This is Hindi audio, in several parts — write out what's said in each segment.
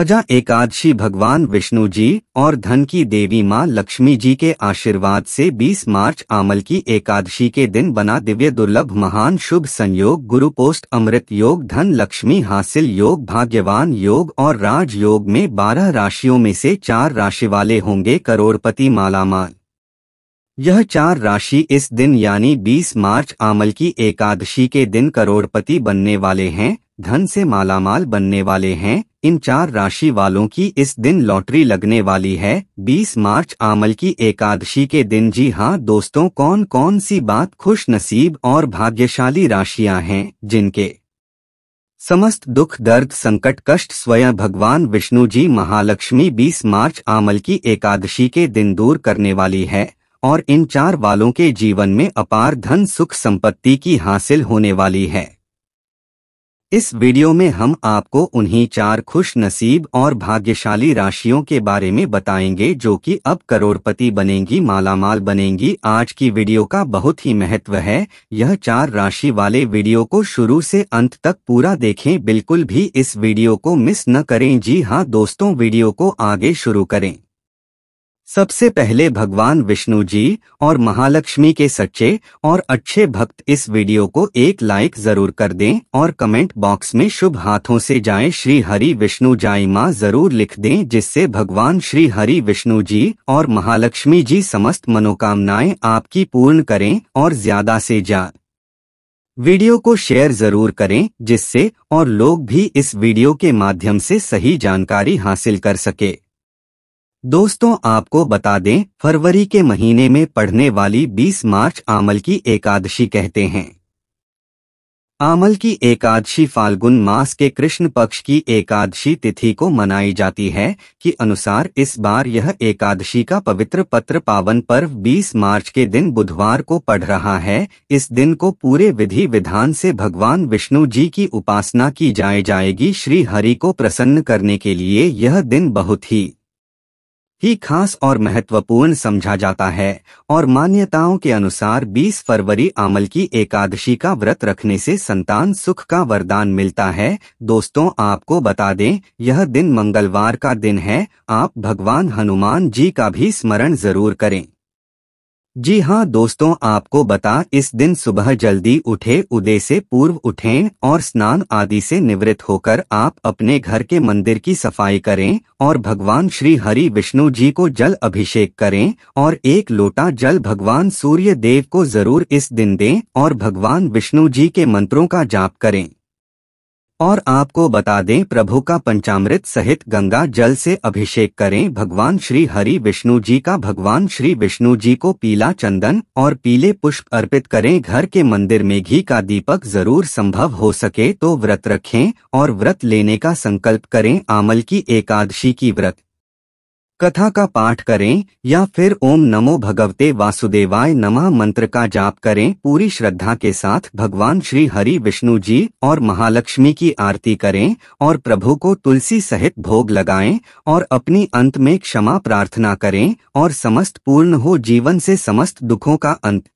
अजा एकादशी भगवान विष्णु जी और धन की देवी मां लक्ष्मी जी के आशीर्वाद से 20 मार्च आमल की एकादशी के दिन बना दिव्य दुर्लभ महान शुभ संयोग गुरु पोस्ट अमृत योग धन लक्ष्मी हासिल योग भाग्यवान योग और राज योग में 12 राशियों में से चार राशि वाले होंगे करोड़पति मालामाल यह चार राशि इस दिन यानी 20 मार्च आमल की एकादशी के दिन करोड़पति बनने वाले हैं धन से मालामाल बनने वाले हैं इन चार राशि वालों की इस दिन लॉटरी लगने वाली है 20 मार्च आमल की एकादशी के दिन जी हाँ दोस्तों कौन कौन सी बात खुश नसीब और भाग्यशाली राशियां हैं जिनके समस्त दुख दर्द संकट कष्ट स्वयं भगवान विष्णु जी महालक्ष्मी 20 मार्च आमल की एकादशी के दिन दूर करने वाली है और इन चार वालों के जीवन में अपार धन सुख संपत्ति की हासिल होने वाली है इस वीडियो में हम आपको उन्हीं चार खुश नसीब और भाग्यशाली राशियों के बारे में बताएंगे जो कि अब करोड़पति बनेंगी मालामाल बनेंगी आज की वीडियो का बहुत ही महत्व है यह चार राशि वाले वीडियो को शुरू से अंत तक पूरा देखें बिल्कुल भी इस वीडियो को मिस न करें जी हाँ दोस्तों वीडियो को आगे शुरू करें सबसे पहले भगवान विष्णु जी और महालक्ष्मी के सच्चे और अच्छे भक्त इस वीडियो को एक लाइक जरूर कर दें और कमेंट बॉक्स में शुभ हाथों से जाए श्री हरि विष्णु जाय माँ जरूर लिख दें जिससे भगवान श्री हरि विष्णु जी और महालक्ष्मी जी समस्त मनोकामनाएं आपकी पूर्ण करें और ज्यादा से ज्यादा वीडियो को शेयर जरूर करें जिससे और लोग भी इस वीडियो के माध्यम से सही जानकारी हासिल कर सके दोस्तों आपको बता दें फरवरी के महीने में पढ़ने वाली 20 मार्च आमल की एकादशी कहते हैं आमल की एकादशी फाल्गुन मास के कृष्ण पक्ष की एकादशी तिथि को मनाई जाती है कि अनुसार इस बार यह एकादशी का पवित्र पत्र पावन पर्व 20 मार्च के दिन बुधवार को पढ़ रहा है इस दिन को पूरे विधि विधान से भगवान विष्णु जी की उपासना की जाए जाएगी श्री हरि को प्रसन्न करने के लिए यह दिन बहुत ही ही खास और महत्वपूर्ण समझा जाता है और मान्यताओं के अनुसार 20 फरवरी आमल की एकादशी का व्रत रखने से संतान सुख का वरदान मिलता है दोस्तों आपको बता दें यह दिन मंगलवार का दिन है आप भगवान हनुमान जी का भी स्मरण जरूर करें जी हाँ दोस्तों आपको बता इस दिन सुबह जल्दी उठे उदय से पूर्व उठें और स्नान आदि से निवृत्त होकर आप अपने घर के मंदिर की सफाई करें और भगवान श्री हरि विष्णु जी को जल अभिषेक करें और एक लोटा जल भगवान सूर्य देव को जरूर इस दिन दें और भगवान विष्णु जी के मंत्रों का जाप करें और आपको बता दें प्रभु का पंचामृत सहित गंगा जल से अभिषेक करें भगवान श्री हरि विष्णु जी का भगवान श्री विष्णु जी को पीला चंदन और पीले पुष्प अर्पित करें घर के मंदिर में घी का दीपक जरूर संभव हो सके तो व्रत रखें और व्रत लेने का संकल्प करें आमल की एकादशी की व्रत कथा का पाठ करें या फिर ओम नमो भगवते वासुदेवाय नमः मंत्र का जाप करें पूरी श्रद्धा के साथ भगवान श्री हरि विष्णु जी और महालक्ष्मी की आरती करें और प्रभु को तुलसी सहित भोग लगाएं और अपनी अंत में क्षमा प्रार्थना करें और समस्त पूर्ण हो जीवन से समस्त दुखों का अंत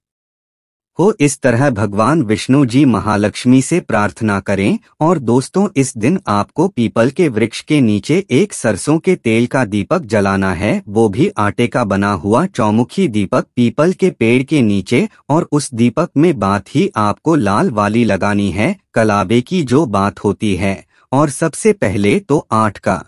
हो इस तरह भगवान विष्णु जी महालक्ष्मी से प्रार्थना करें और दोस्तों इस दिन आपको पीपल के वृक्ष के नीचे एक सरसों के तेल का दीपक जलाना है वो भी आटे का बना हुआ चौमुखी दीपक पीपल के पेड़ के नीचे और उस दीपक में बात ही आपको लाल वाली लगानी है कलाबे की जो बात होती है और सबसे पहले तो आठ का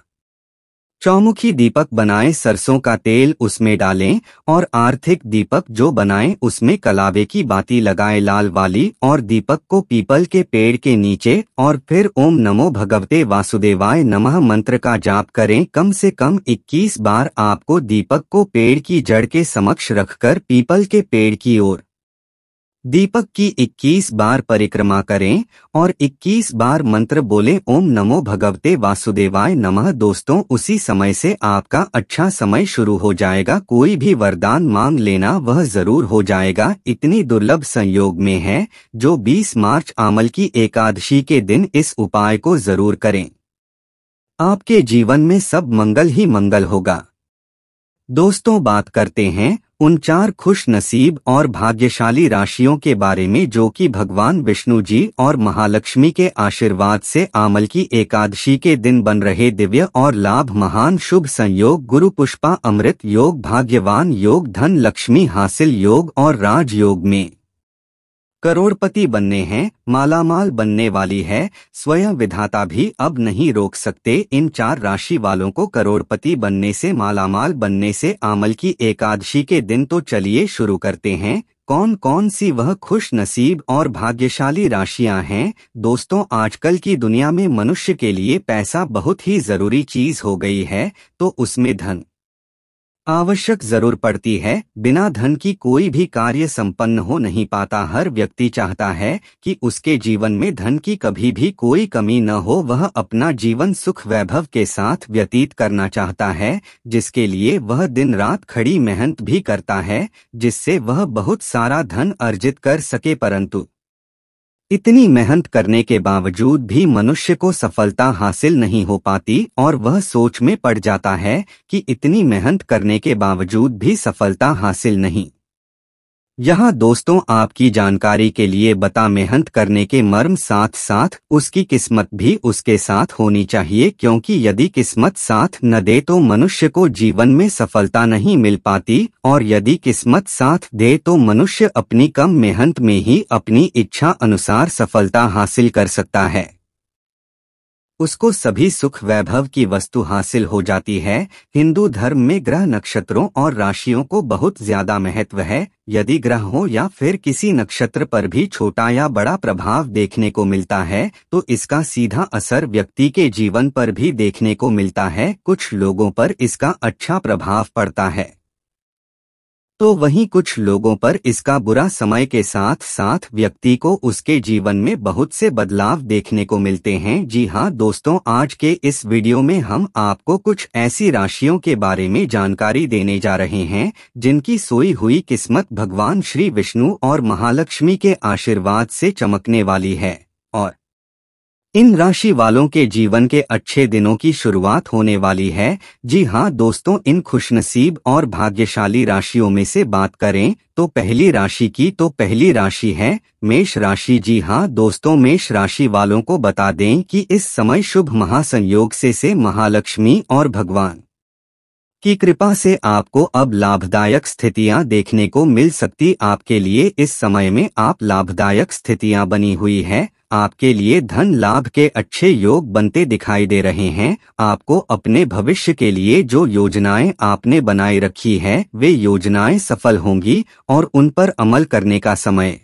चौमुखी दीपक बनाएं सरसों का तेल उसमें डालें और आर्थिक दीपक जो बनाएं उसमें कलावे की बाती लगाएं लाल वाली और दीपक को पीपल के पेड़ के नीचे और फिर ओम नमो भगवते वासुदेवाय नमः मंत्र का जाप करें कम से कम 21 बार आपको दीपक को पेड़ की जड़ के समक्ष रखकर पीपल के पेड़ की ओर दीपक की 21 बार परिक्रमा करें और 21 बार मंत्र बोले ओम नमो भगवते वासुदेवाय नमः दोस्तों उसी समय से आपका अच्छा समय शुरू हो जाएगा कोई भी वरदान मांग लेना वह जरूर हो जाएगा इतनी दुर्लभ संयोग में है जो 20 मार्च आमल की एकादशी के दिन इस उपाय को जरूर करें आपके जीवन में सब मंगल ही मंगल होगा दोस्तों बात करते हैं उन चार खुश नसीब और भाग्यशाली राशियों के बारे में जो कि भगवान विष्णु जी और महालक्ष्मी के आशीर्वाद से आमल की एकादशी के दिन बन रहे दिव्य और लाभ महान शुभ संयोग गुरु पुष्पा अमृत योग भाग्यवान योग धन लक्ष्मी हासिल योग और राजयोग में करोड़पति बनने हैं मालामाल बनने वाली है स्वयं विधाता भी अब नहीं रोक सकते इन चार राशि वालों को करोड़पति बनने से मालामाल बनने से आमल की एकादशी के दिन तो चलिए शुरू करते हैं कौन कौन सी वह खुश नसीब और भाग्यशाली राशियां हैं दोस्तों आजकल की दुनिया में मनुष्य के लिए पैसा बहुत ही जरूरी चीज हो गई है तो उसमें धन आवश्यक जरूर पड़ती है बिना धन की कोई भी कार्य संपन्न हो नहीं पाता हर व्यक्ति चाहता है कि उसके जीवन में धन की कभी भी कोई कमी न हो वह अपना जीवन सुख वैभव के साथ व्यतीत करना चाहता है जिसके लिए वह दिन रात खड़ी मेहनत भी करता है जिससे वह बहुत सारा धन अर्जित कर सके परंतु इतनी मेहनत करने के बावजूद भी मनुष्य को सफलता हासिल नहीं हो पाती और वह सोच में पड़ जाता है कि इतनी मेहनत करने के बावजूद भी सफलता हासिल नहीं यहाँ दोस्तों आपकी जानकारी के लिए बता मेहनत करने के मर्म साथ साथ उसकी किस्मत भी उसके साथ होनी चाहिए क्योंकि यदि किस्मत साथ न दे तो मनुष्य को जीवन में सफलता नहीं मिल पाती और यदि किस्मत साथ दे तो मनुष्य अपनी कम मेहनत में ही अपनी इच्छा अनुसार सफलता हासिल कर सकता है उसको सभी सुख वैभव की वस्तु हासिल हो जाती है हिंदू धर्म में ग्रह नक्षत्रों और राशियों को बहुत ज्यादा महत्व है यदि ग्रहों या फिर किसी नक्षत्र पर भी छोटा या बड़ा प्रभाव देखने को मिलता है तो इसका सीधा असर व्यक्ति के जीवन पर भी देखने को मिलता है कुछ लोगों पर इसका अच्छा प्रभाव पड़ता है तो वहीं कुछ लोगों पर इसका बुरा समय के साथ साथ व्यक्ति को उसके जीवन में बहुत से बदलाव देखने को मिलते हैं जी हाँ दोस्तों आज के इस वीडियो में हम आपको कुछ ऐसी राशियों के बारे में जानकारी देने जा रहे हैं जिनकी सोई हुई किस्मत भगवान श्री विष्णु और महालक्ष्मी के आशीर्वाद से चमकने वाली है इन राशि वालों के जीवन के अच्छे दिनों की शुरुआत होने वाली है जी हाँ दोस्तों इन खुशनसीब और भाग्यशाली राशियों में से बात करें तो पहली राशि की तो पहली राशि है मेष राशि जी हाँ दोस्तों मेष राशि वालों को बता दें कि इस समय शुभ महासंयोग से से महालक्ष्मी और भगवान की कृपा से आपको अब लाभदायक स्थितियां देखने को मिल सकती आपके लिए इस समय में आप लाभदायक स्थितियां बनी हुई है आपके लिए धन लाभ के अच्छे योग बनते दिखाई दे रहे हैं आपको अपने भविष्य के लिए जो योजनाएं आपने बनाए रखी है वे योजनाएं सफल होंगी और उन पर अमल करने का समय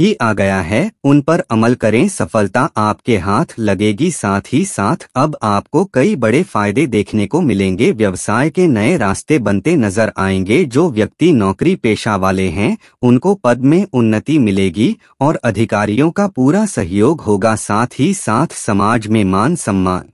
ही आ गया है उन पर अमल करें सफलता आपके हाथ लगेगी साथ ही साथ अब आपको कई बड़े फायदे देखने को मिलेंगे व्यवसाय के नए रास्ते बनते नजर आएंगे जो व्यक्ति नौकरी पेशा वाले हैं उनको पद में उन्नति मिलेगी और अधिकारियों का पूरा सहयोग होगा साथ ही साथ समाज में मान सम्मान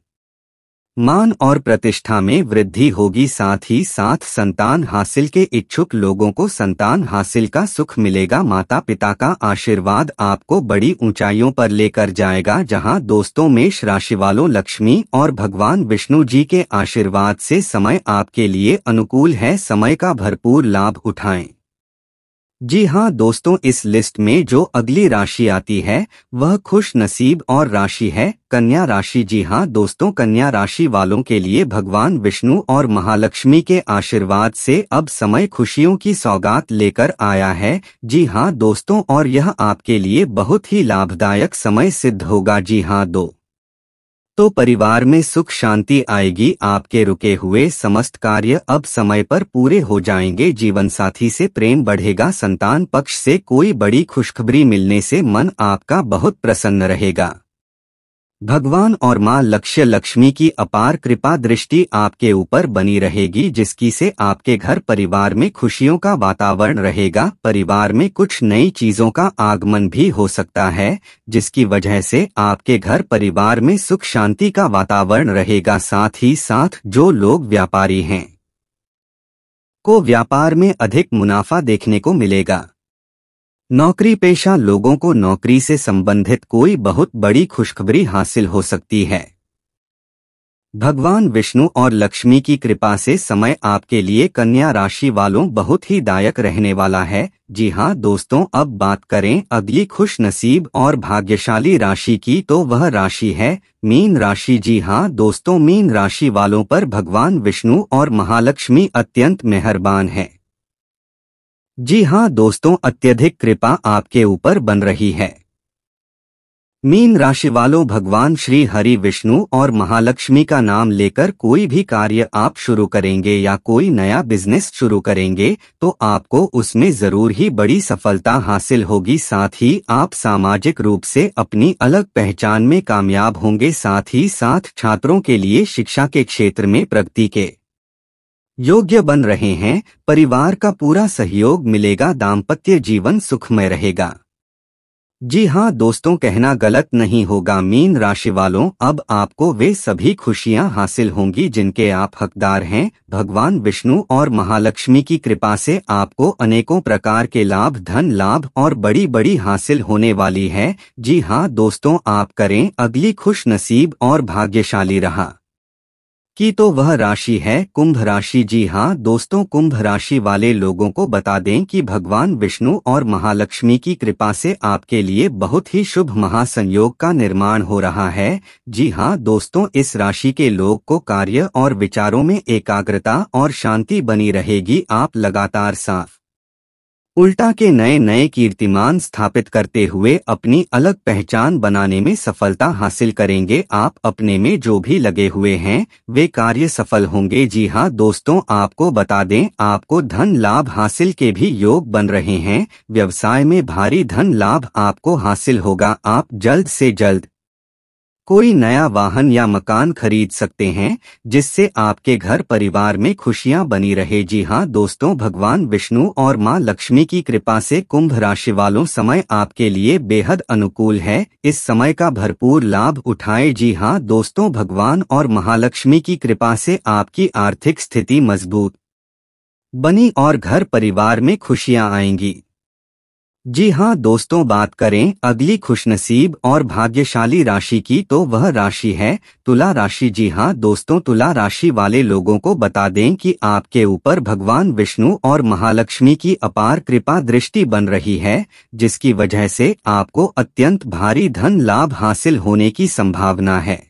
मान और प्रतिष्ठा में वृद्धि होगी साथ ही साथ संतान हासिल के इच्छुक लोगों को संतान हासिल का सुख मिलेगा माता पिता का आशीर्वाद आपको बड़ी ऊंचाइयों पर लेकर जाएगा जहां दोस्तों मेष राशि वालों लक्ष्मी और भगवान विष्णु जी के आशीर्वाद से समय आपके लिए अनुकूल है समय का भरपूर लाभ उठाएं जी हाँ दोस्तों इस लिस्ट में जो अगली राशि आती है वह खुश नसीब और राशि है कन्या राशि जी हाँ दोस्तों कन्या राशि वालों के लिए भगवान विष्णु और महालक्ष्मी के आशीर्वाद से अब समय खुशियों की सौगात लेकर आया है जी हाँ दोस्तों और यह आपके लिए बहुत ही लाभदायक समय सिद्ध होगा जी हाँ दो तो परिवार में सुख शांति आएगी आपके रुके हुए समस्त कार्य अब समय पर पूरे हो जाएंगे जीवन साथी से प्रेम बढ़ेगा संतान पक्ष से कोई बड़ी खुशखबरी मिलने से मन आपका बहुत प्रसन्न रहेगा भगवान और माँ लक्ष्य लक्ष्मी की अपार कृपा दृष्टि आपके ऊपर बनी रहेगी जिसकी से आपके घर परिवार में खुशियों का वातावरण रहेगा परिवार में कुछ नई चीजों का आगमन भी हो सकता है जिसकी वजह से आपके घर परिवार में सुख शांति का वातावरण रहेगा साथ ही साथ जो लोग व्यापारी हैं को व्यापार में अधिक मुनाफा देखने को मिलेगा नौकरी पेशा लोगों को नौकरी से संबंधित कोई बहुत बड़ी खुशखबरी हासिल हो सकती है भगवान विष्णु और लक्ष्मी की कृपा से समय आपके लिए कन्या राशि वालों बहुत ही दायक रहने वाला है जी हाँ दोस्तों अब बात करें अगली खुश नसीब और भाग्यशाली राशि की तो वह राशि है मीन राशि जी हाँ दोस्तों मीन राशि वालों पर भगवान विष्णु और महालक्ष्मी अत्यंत मेहरबान है जी हाँ दोस्तों अत्यधिक कृपा आपके ऊपर बन रही है मीन राशि वालों भगवान श्री हरि विष्णु और महालक्ष्मी का नाम लेकर कोई भी कार्य आप शुरू करेंगे या कोई नया बिजनेस शुरू करेंगे तो आपको उसमें जरूर ही बड़ी सफलता हासिल होगी साथ ही आप सामाजिक रूप से अपनी अलग पहचान में कामयाब होंगे साथ ही साथ छात्रों के लिए शिक्षा के क्षेत्र में प्रगति के योग्य बन रहे हैं परिवार का पूरा सहयोग मिलेगा दाम्पत्य जीवन सुखमय रहेगा जी हाँ दोस्तों कहना गलत नहीं होगा मीन राशि वालों अब आपको वे सभी खुशियाँ हासिल होंगी जिनके आप हकदार हैं भगवान विष्णु और महालक्ष्मी की कृपा से आपको अनेकों प्रकार के लाभ धन लाभ और बड़ी बड़ी हासिल होने वाली है जी हाँ दोस्तों आप करें अगली खुश नसीब और भाग्यशाली रहा की तो वह राशि है कुंभ राशि जी हाँ दोस्तों कुंभ राशि वाले लोगों को बता दें कि भगवान विष्णु और महालक्ष्मी की कृपा से आपके लिए बहुत ही शुभ महासंयोग का निर्माण हो रहा है जी हाँ दोस्तों इस राशि के लोग को कार्य और विचारों में एकाग्रता और शांति बनी रहेगी आप लगातार साफ उल्टा के नए नए कीर्तिमान स्थापित करते हुए अपनी अलग पहचान बनाने में सफलता हासिल करेंगे आप अपने में जो भी लगे हुए हैं वे कार्य सफल होंगे जी हाँ दोस्तों आपको बता दें आपको धन लाभ हासिल के भी योग बन रहे हैं व्यवसाय में भारी धन लाभ आपको हासिल होगा आप जल्द से जल्द कोई नया वाहन या मकान खरीद सकते हैं जिससे आपके घर परिवार में खुशियां बनी रहे जी हाँ दोस्तों भगवान विष्णु और मां लक्ष्मी की कृपा से कुंभ राशि वालों समय आपके लिए बेहद अनुकूल है इस समय का भरपूर लाभ उठाएं जी हाँ दोस्तों भगवान और महालक्ष्मी की कृपा से आपकी आर्थिक स्थिति मजबूत बनी और घर परिवार में खुशियाँ आएंगी जी हाँ दोस्तों बात करें अगली खुशनसीब और भाग्यशाली राशि की तो वह राशि है तुला राशि जी हाँ दोस्तों तुला राशि वाले लोगों को बता दें कि आपके ऊपर भगवान विष्णु और महालक्ष्मी की अपार कृपा दृष्टि बन रही है जिसकी वजह से आपको अत्यंत भारी धन लाभ हासिल होने की संभावना है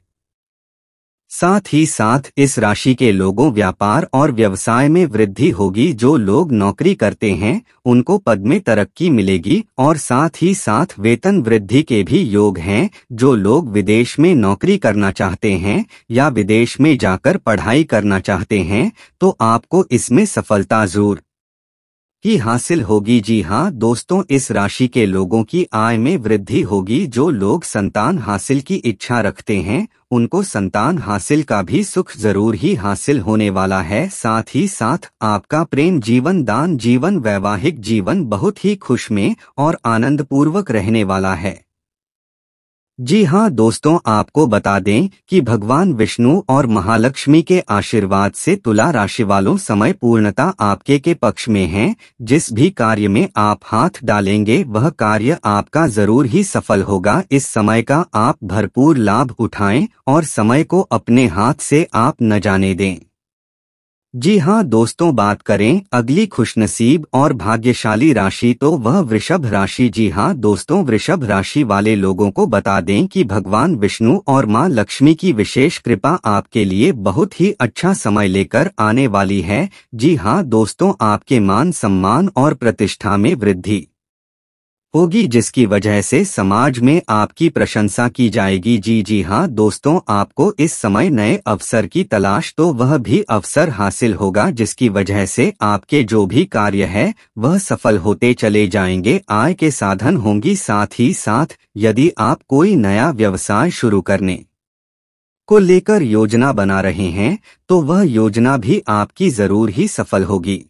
साथ ही साथ इस राशि के लोगों व्यापार और व्यवसाय में वृद्धि होगी जो लोग नौकरी करते हैं उनको पद में तरक्की मिलेगी और साथ ही साथ वेतन वृद्धि के भी योग हैं जो लोग विदेश में नौकरी करना चाहते हैं या विदेश में जाकर पढ़ाई करना चाहते हैं तो आपको इसमें सफलता जरूर ही हासिल होगी जी हाँ दोस्तों इस राशि के लोगों की आय में वृद्धि होगी जो लोग संतान हासिल की इच्छा रखते हैं उनको संतान हासिल का भी सुख जरूर ही हासिल होने वाला है साथ ही साथ आपका प्रेम जीवन दान जीवन वैवाहिक जीवन बहुत ही खुश में और आनंद पूर्वक रहने वाला है जी हाँ दोस्तों आपको बता दें कि भगवान विष्णु और महालक्ष्मी के आशीर्वाद से तुला राशि वालों समय पूर्णता आपके के पक्ष में है जिस भी कार्य में आप हाथ डालेंगे वह कार्य आपका जरूर ही सफल होगा इस समय का आप भरपूर लाभ उठाएं और समय को अपने हाथ से आप न जाने दें जी हाँ दोस्तों बात करें अगली खुशनसीब और भाग्यशाली राशि तो वह वृषभ राशि जी हाँ दोस्तों वृषभ राशि वाले लोगों को बता दें कि भगवान विष्णु और माँ लक्ष्मी की विशेष कृपा आपके लिए बहुत ही अच्छा समय लेकर आने वाली है जी हाँ दोस्तों आपके मान सम्मान और प्रतिष्ठा में वृद्धि होगी जिसकी वजह से समाज में आपकी प्रशंसा की जाएगी जी जी हाँ दोस्तों आपको इस समय नए अवसर की तलाश तो वह भी अवसर हासिल होगा जिसकी वजह से आपके जो भी कार्य है वह सफल होते चले जाएंगे आय के साधन होंगी साथ ही साथ यदि आप कोई नया व्यवसाय शुरू करने को लेकर योजना बना रहे हैं तो वह योजना भी आपकी जरूर ही सफल होगी